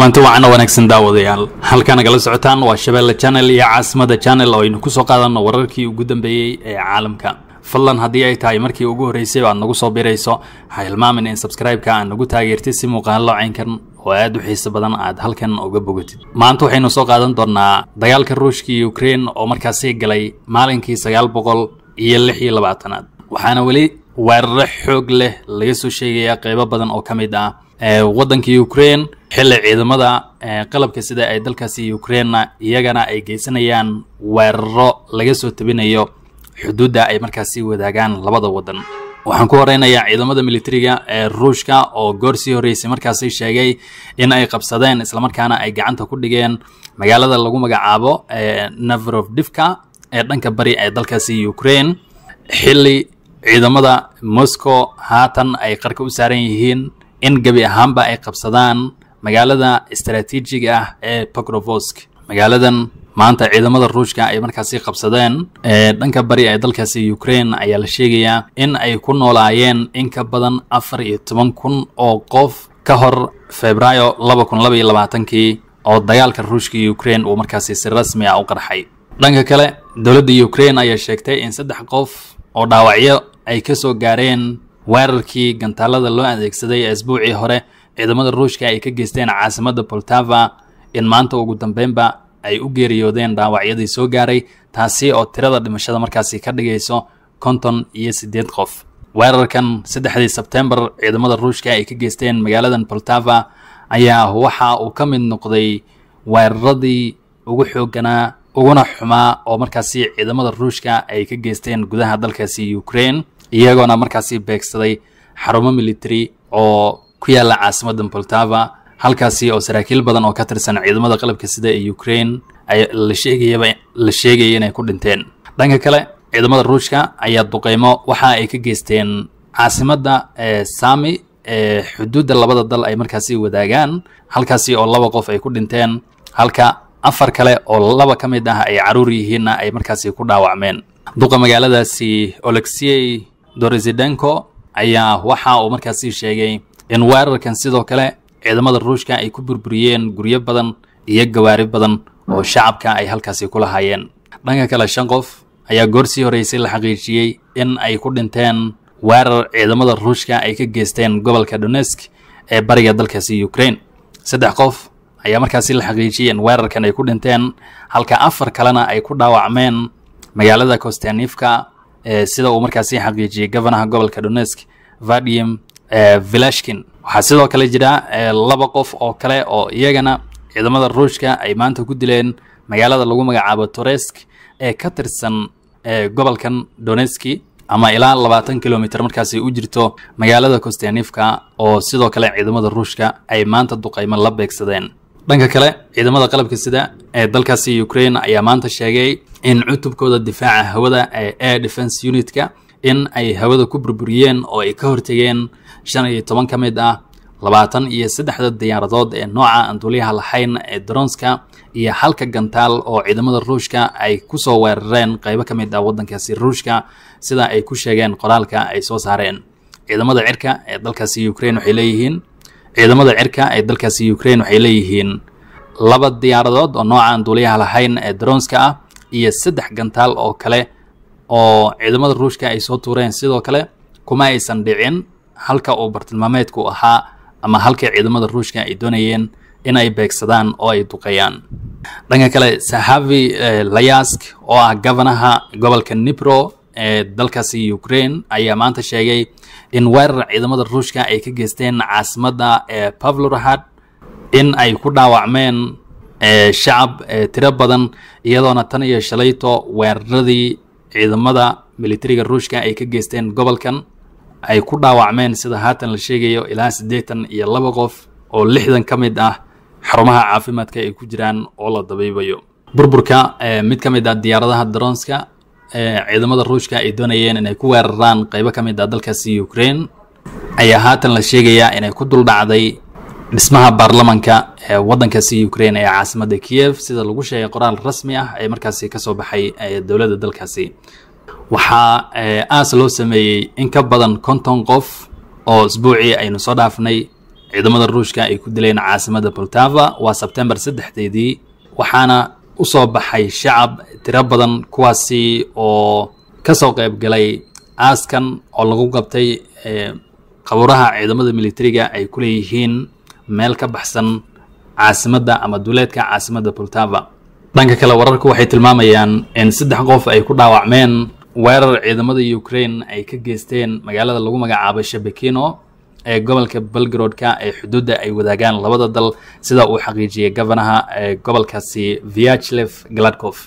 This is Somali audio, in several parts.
kulanti wacan oo wanaagsan daawadayaal halkaa nagala socotaan waa shabeelle janel iyo caasimada janel oo aynu ku soo qaadano wararkii ugu dambeeyey ee caalamka fadlan haddii ay tahay markii ugu horreysay aad nagu soo birayso ha hilmaamin in subscribe aad nagu taageertid si muuqaallo caynkan oo aad u xiiso badan aad halkan uga bogatid maanta waxaynu soo qaadan doonnaa dagaalka ruushka iyo ukrein oo markaasi galay maalinkii sagaal boqol iyo lix iyo labaatanaad waxaana weli weeraro xoog leh laga soo sheegayaa qeybo badan oo ka mid ah waddanka ukrain xilli ciidamada eh, qalabka sida ay dalkaasi ukrainna iyagana ay geysanayaan weeraro laga soo tabinayo xuduudda ay markaasi wadaagaan labada waddan waxaan ku horeynayaa ciidamada militariga ee eh, ruushka oo goor sii horreysay markaasi sheegay in ay qabsadeen islamarkaana ay gacanta ku dhigeen magaalada lagu magacaabo eh, navrovdivka ee dhanka bari ee dalkaasi ukrain xilli ciidamada moscow haatan ay qarka u saaran yihiin in gebi ahaanba ay qabsadaan magaalada istaraatiijiga ah ee pokrovosk magaaladan maanta ciidamada ruushka ay markaasi qabsadeen ee dhanka bari ee dalkaasi ukrain ayaa la sheegayaa in ay ku noolaayeen in ka badan afar iyo toban kun oo qof ka hor febraayo laba kun laba iyo labaatankii oo dagaalka ruushka iyo ukraine uu markaasi si rasmi ah u qarxay dhanka kale dowladda ukraine ayaa sheegtay in saddex qof oo dhaawacyo ay ka soo gaareen weerarkii gantaalada loo adeegsaday ee isbuucii hore ciidamada ruushka ay ka geysteen caasimadda boltava in maanta ugu dambeynba ay u geeriyoodeen dhaawacyadii soo gaaray taasi oo tirada dhimashada markaasi ka dhigayso konton iyo siddeed qof weerarkan saddexdii sebtembar ciidamada ruushka ay ka geysteen magaaladan boltava ayaa waxa uu ka mid noqday weeraradii ugu xooganaa uguna xumaa oo markaasi ciidamada ruushka ay ka geysteen gudaha dalkaasi ukrain iyagoona markaasi beegsaday xarumo militari oo ku yaalla caasimadda boltava halkaasi oo saraakiil badan oo ka tirsan ciidamada qalabka sida ee ukraine la la sheegaya inay ku dhinteen dhanka kale ciidamada ruushka ayaa duqeymo waxa ay ka geysteen caasimadda eh, sami ee eh, xuduudda labada dal ay markaasi wadaagaan halkaasi oo laba qof ay ku dhinteen halka afar kale oo laba ka mid ah ay caruur yihiinna ay markaasi ku dhaawacmeen duqa magaaladaasi olexey dorizidenko ayaa waxa uu markaasi sheegay in weerarkan sidoo kale ciidamada ruushka ay ku burburiyeen guryo badan iyo gawaari badan oo shacabka ay halkaasi ku lahaayeen dhanka kale shan qof ayaa goor sii horeysay la xaqiijiyey in ay ku dhinteen weerar ciidamada ruushka ay ka geysteen gobolka donesk ee bariga dalkaasi ukraine saddex qof ayaa markaasi la xaqiijiyey in weerarkan ay ku dhinteen halka afar kalena ay ku dhaawacmeen magaalada kostanifka ee eh, sida uu markaasi xaqiijiyey gavanaha gobolka donesk vadium vilashkin waxaa sidoo kale jira laba qof oo kale oo iyagana ciidamada ruushka ay maanta ku dileen magaalada lagu magacaabo toresk ee ka tirsan gobolkan doneski ama ilaa labaatan kilomitr markaasi u jirto magaalada kostanifka oo sidoo kale ciidamada ruushka ay maanta duqaymo la beegsadeen dhanka kale ciidamada qalabka sida ee dalkaasi ukraine ayaa maanta sheegay in cutubkooda difaaca hawada ee air defense unitka in ay hawada ku burburiyeen oo ay ka hortageen shan iyo toban ka mid ah labaatan iyo saddexda diyaaradood ee nooca aan duuliyaha lahayn ee dronska iyo halka gantaal oo ciidamada ruushka ay kusoo weerareen qaybo ka mid ah waddankaasi ruushka sida ay ku sheegeen qoraalka ay soo saareen ciidamada cirka ee dalkaasi ukraine waxay leeyihiin ciidamada cirka ee dalkaasi ukraine waxay leeyihiin laba diyaaradood oo nooca aan duuliyaha lahayn ee dronska ah iyo saddex gantaal oo kale oo ciidamada ruushka ay soo tuureen sidoo kale kuma aysan dhicin halka uu bartilmaameedku ahaa ama halka ciidamada ruushka ay doonayeen in ay beegsadaan oo ay duqeeyaan dhanka kale sahavi eh, layask oo ah gabanaha gobolka nipro ee eh, dalkaasi ukraine ayaa maanta sheegay in weerar ciidamada ruushka ay ka geysteen caasimadda ee eh, pavlorhad in ay ku dhaawacmeen shacab tiro badan iyadoona tan iyo shalayto weeraradii ciidamada militariga ruushka ay ka geysteen gobolkan ay ku dhaawacmeen sida haatan la sheegayo ilaa siddeetan iyo laba qof oo lixdan ka mid ah xarumaha caafimaadka ay ku jiraan oo la dabiibayo burburka eh, mid ka mid ah diyaaradaha daroonska ee eh, ciidamada ruushka ay doonayeen inay ku weeraraan qeybo ka mid ah dalkaasi ukrain ayaa haatan la sheegayaa inay ku duldhacday dhismaha baarlamanka ee waddankaasi ukrain ee caasimadda kiyev sida lagu sheegay qoraal rasmi ah ee markaasi kasoo baxay dowladda dalkaasi waxaa eh, aas loo sameeyey in ka badan konton qof oo isbuucii aynu soo dhaafnay ciidamada ruushka ay ku dileen caasimada poltava waa sebtembar saddexdeedii waxaana usoo baxay shacab tiro badan kuwaasi oo kasoo qayb galay aaskan oo lagu qabtay eh, qabuuraha ciidamada militariga ay ku leeyihiin meel ka baxsan caasimadda ama duleedka caasimadda pultava dhanka kale wararku waxay tilmaamayaan in saddex qof ay ku dhaawacmeen weerar ciidamada ukraine ay ka geysteen magaalada lagu magacaabo shabakino ee gobolka belgrodka ee xuduudda ay wadaagaan labada dal sida uu xaqiijiyey gobanaha ee gobolkaasi viachlef gladkof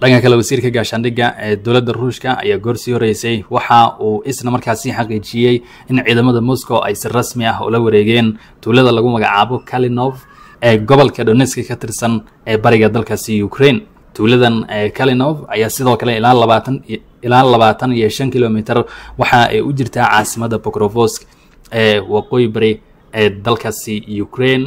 dhanka kale wasiirka gaashaandhigga ee dowladda ruushka ayaa goor sii horeysay waxa uu isna markaasi xaqiijiyey in ciidamada moscow ay si rasmi ah ula wareegeen tuulada lagu magacaabo kalinov ee gobolka doneski ka tirsan ee bariga dalkaasi ukraine tuuladan ee kalinov ayaa sidoo kale ilaa labaatan ilaa labaatan iyo shan kilomiter waxa ay u jirtaa caasimadda bokrovosk ee waqooyi bari ee dalkaasi ukraine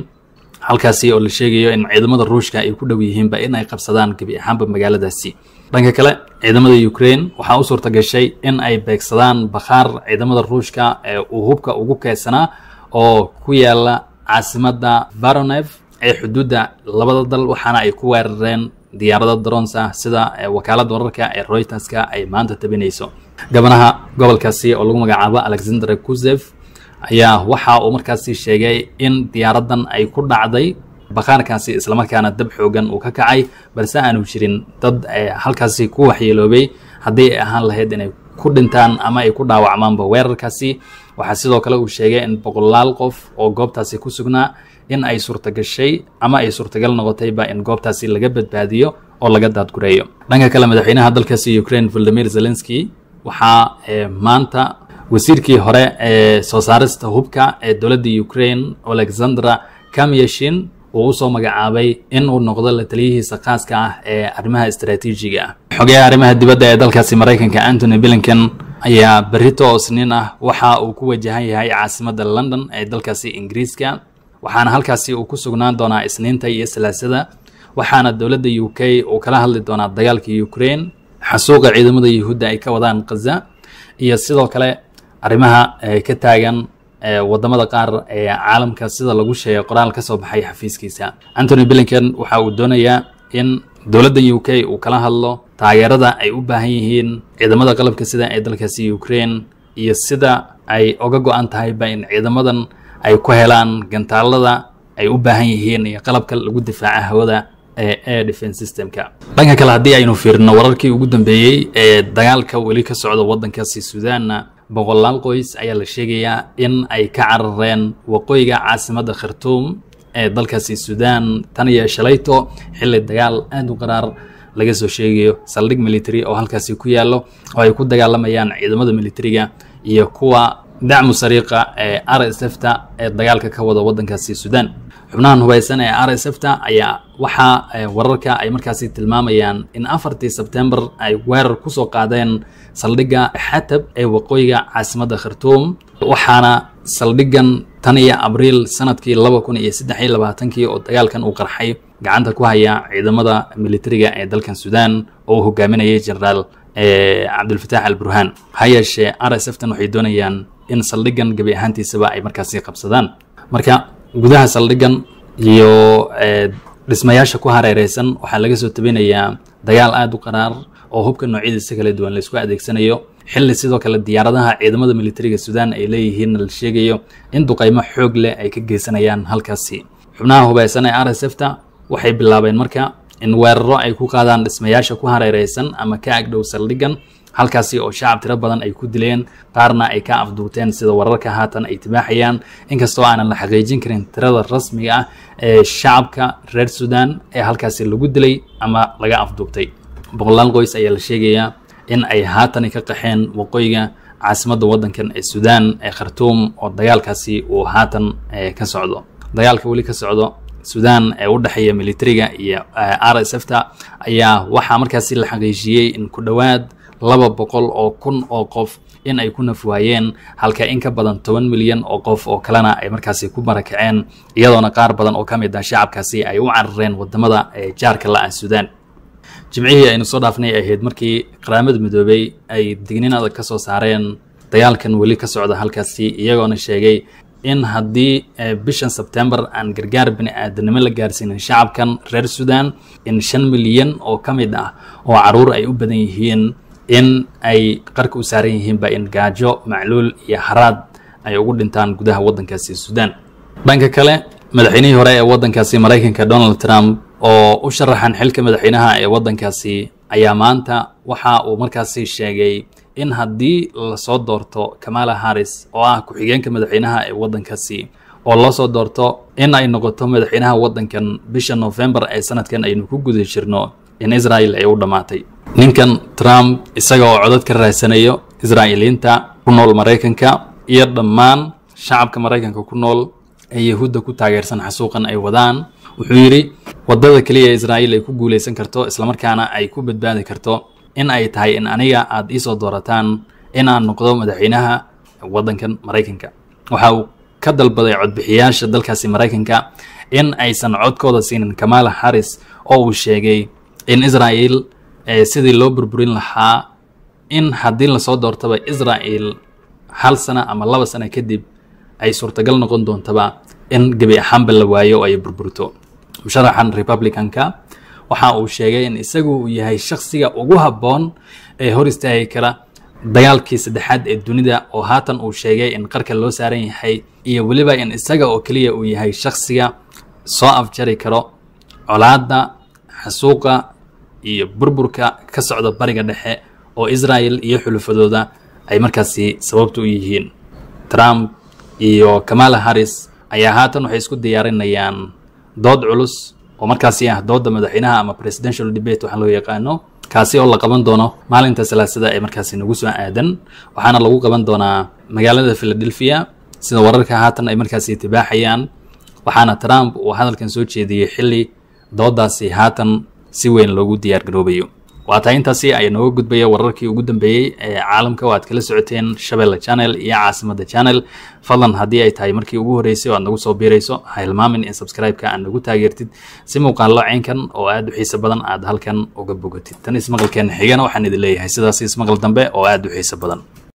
halkaasi oo la sheegayo in ciidamada ruushka ay ku dhow yihiinba in ay qabsadaan gebi ahaanba magaaladaasi dhanka kale ciidamada ukrain waxaa u suurta gashay in ay beegsadaan bakhaar ciidamada ruushka ee uu hubka ugu keesanaa oo ku yaala caasimada varonef ee xuduudda labada dal waxaana ay ku weerareen diyaarada drons ah sida wakaaladda wararka ee royterska ay maanta tabinayso gabanaha gobolkaasi oo lagu magacaabo alexandr kuzef ayaa waxa uu markaasi sheegay in diyaaraddan ay ku dhacday bakhaarkaasi islamarkaana dab xoogan uu ka kacay balse aanu jirin dad eh, halkaasi ku waxyeeloobay haddii ay ahaan lahayd inay ku dhintaan ama ay ku dhaawacmaanba weerarkaasi waxaa sidoo kale uu sheegay in boqolaal qof oo goobtaasi ku sugnaa in ay suurtagashay ama ay suurtagal noqotayba in goobtaasi laga badbaadiyo oo laga daadgureeyo dhanka kale madaxweynaha dalkaasi ukraine volodimir zelenski waxaa eh, maanta wasiirkii hore ee soo saarista hubka ee dowladda ukrain alexandra kamyashin uu usoo magacaabay in uu noqdo la taliyihiisa khaaska ah ee arrimaha istaraatiijiga xogeyaha arrimaha dibadda ee dalkaasi maraykanka antony blinken ayaa berito oo sniin ah waxa uu ku wajahan yahay caasimadda london ee dalkaasi ingiriiska waxaana halkaasi uu ku sugnaan doonaa isniinta iyo salaasada waxaana dowladda u k uu kala hadli doonaa dagaalka ukrain xasuuqa ciidamada yuhuudda ay ka wadaan khaza iyo sidoo kale arrimaha eh, ka taagan eh, wadamada qaar ee eh, caalamka sida lagu sheegay qoraal kasoo baxay xafiiskiisa antony billington waxa uu doonayaa in dowladda u k uu kala hadlo taageerada ay u baahan yihiin ciidamada qalabka sida ee dalkaasi ukraine iyo sida ay oga go-an tahayba in ciidamadan ay ku helaan gantaalada ay u baahan yihiin iyo qalabka lagu difaaca hawada ee air defence systemka dhanka kale haddii aynu fiirino wararkii ugu dambeeyey ee dagaalka weli ka socda waddankaasi suudanna boqolaal qoys ayaa la sheegayaa in ay ka carareen waqooyiga caasimadda khartuum ee dalkaasi suudaan tan iyo shalayto xilli dagaal aada u qaraar laga soo sheegayo saldhig military oo halkaasi ku yaallo oo ay ku dagaalamayaan ciidamada militariga iyo kuwa dacmu sariiqa ee r s f ta ee dagaalka ka wada waddankaasi suudaan xubnahan hubaysan ee r s fta ayaa waxaa eh, wararka ay markaasi tilmaamayaan in afartii sebtembar ay weerar kusoo qaadeen saldhigga xatab ee waqooyiga caasimadda khartuum waxaana saldhiggan tan iyo abriil sanadkii laba kun iyo saddex iyo labaatankii oo dagaalkan uu qarxay gacanta ku haya ciidamada militariga ee dalkan suudan oo hogaaminayay jeneraal eh, cabdulfataax alburhaan ha yeeshee r s ftan waxay doonayaan in saldhiggan gebi ahaantiisaba ay markaasi qabsadaan marka gudaha saldhigan iyo eh, dhismayaasha ku hareereysan waxaa laga soo tabinayaa dagaal aada u qaraar oo hubka noocyadiisa kala duwan laisku adeegsanayo xilli sidoo kale diyaaradaha ciidamada militariga suudaan ay leeyihiinna la sheegayo in duqaymo xoog leh ay ka geysanayaan halkaasi xubnaha hubaysan ee r s f ta waxay bilaabeen marka in weeraro ay ku qaadaan dhismayaasha ku hareereysan ama ka agdhow saldhigan halkaasi oo shacab tiro badan ay ku dileen qaarna ay ka afduuteen sida wararka haatan ay tibaaxayaan inkastoo aanan la xaqiijin karin tirada rasmiga ah ee shacabka reer sudan ee halkaasi lagu dilay ama laga afduubtay boqolaal qoys ayaa la sheegayaa in ay haatani ka qaxeen waqooyiga caasimadda waddankan ee sudan ee khartuum oo dagaalkaasi uu haatan eh, ka socdo dagaalka weli ka socdo sudan ee u dhexeeya militariga iyo eh, r s f ta ayaa waxaa markaasi la xaqiijiyey in ku dhowaad laba boqol oo kun oo qof in ay ku naf waayeen halka in ka badan toban milyan oo qof oo kalena ay markaasi ku barakaceen iyadoona qaar badan oo ka mid ah shacabkaasi ay u carareen wadamada ee eh, jaarka la-ah suudaan jimcihii aynu soo dhaafnay ahayd markii qaramada midoobay ay dignin adag ka saareen dagaalkan weli ka socda halkaasi iyagoona sheegay in haddii eh, bishan sebtembar aan gargaar bini aadanimo la gaarsiinin shacabkan reer suudaan in shan milyan oo ka mid ah oo caruur ay u badan yihiin in ay qarka u saaran yihiinba in gaajo macluul iyo haraad ay ugu dhintaan gudaha waddankaasi suudaan dhanka kale madaxweynihii hore ee waddankaasi maraykanka donald trump oo u sharaxan xilka madaxweynaha ee waddankaasi ayaa maanta waxa uu markaasi sheegay in haddii lasoo doorto kamala harris oo ah ku-xigeenka madaxweynaha ee waddankaasi oo loosoo doorto in ay noqoto madaxweynaha waddankan bisha novembar ee sanadkan aynu ku guda jirno in israel ay u dhammaatay ninkan trump isaga oo codad ka raasanayo israa'iiliinta ku nool maraykanka iyo dhammaan shacabka maraykanka ku nool ee yahuudda ku taageersan xasuuqan ay wadaan wuxuu yidhi waddada keliya israa'iil ay ku guulaysan karto islamarkaana ay ku badbaadi karto in ay tahay in aniga aad iisoo doorataan in aan noqdo madaxweynaha waddankan maraykanka waxa uu ka dalbaday codbixiyaasha dalkaasi maraykanka in aysan codkooda siinin kamaala xaris oo uu sheegay in israa'iil ee sidii loo burburin lahaa in haddii lasoo doortaba israa'el hal sana ama laba sana kadib ay suurtagal noqon doontaba in gebi ahaanba la waayo oo ay burburto musharaxan republicanka waxa uu sheegay in isagu uu yahay shakhsiga ugu habboon ee hor istaagi kara dagaalkii saddexaad ee dunida oo haatan uu sheegay in qarka loo saaran yahay iyo weliba in isaga oo keliya uu yahay shakhsiga soo afjari karo colaadda xasuuqa iyo burburka ka socda bariga dhexe oo israel iyo xulufadooda ay markaasi sababta u yihiin trump iyo kamala harris ayaa haatan waxay isku diyaarinayaan dood culus oo markaasi ah dooda madaxweynaha ama presidential debate waxaa loo yaqaano kaasi oo la qaban doono maalinta salaasada ee markaasi nagu soo aadan waxaana lagu qaban doonaa magaalada philadelphia sida wararka haatan ay markaasi tibaaxayaan waxaana trump uu hadalkan soo jeediyey xilli doodaasi haatan si weyn loogu diyaar garoobayo waa waataa intaasi ayaa nooga gudbaya wararkii ugu dambeeyey ee caalamka oo aad kala socoteen shabeelle channel iyo caasimadda channel fadlan haddii ay tahay markii ugu horreysay oo aad nagu soo biirayso ha hilmaamin in subscribe-ka aad nagu taageertid si muuqaallo ceenkan oo aad u xiiso badan aad halkan uga bogatid tan ismaqalkeen xigana waxaan idin leeyahay sidaas ismaqal dambe oo aad u xiiso badan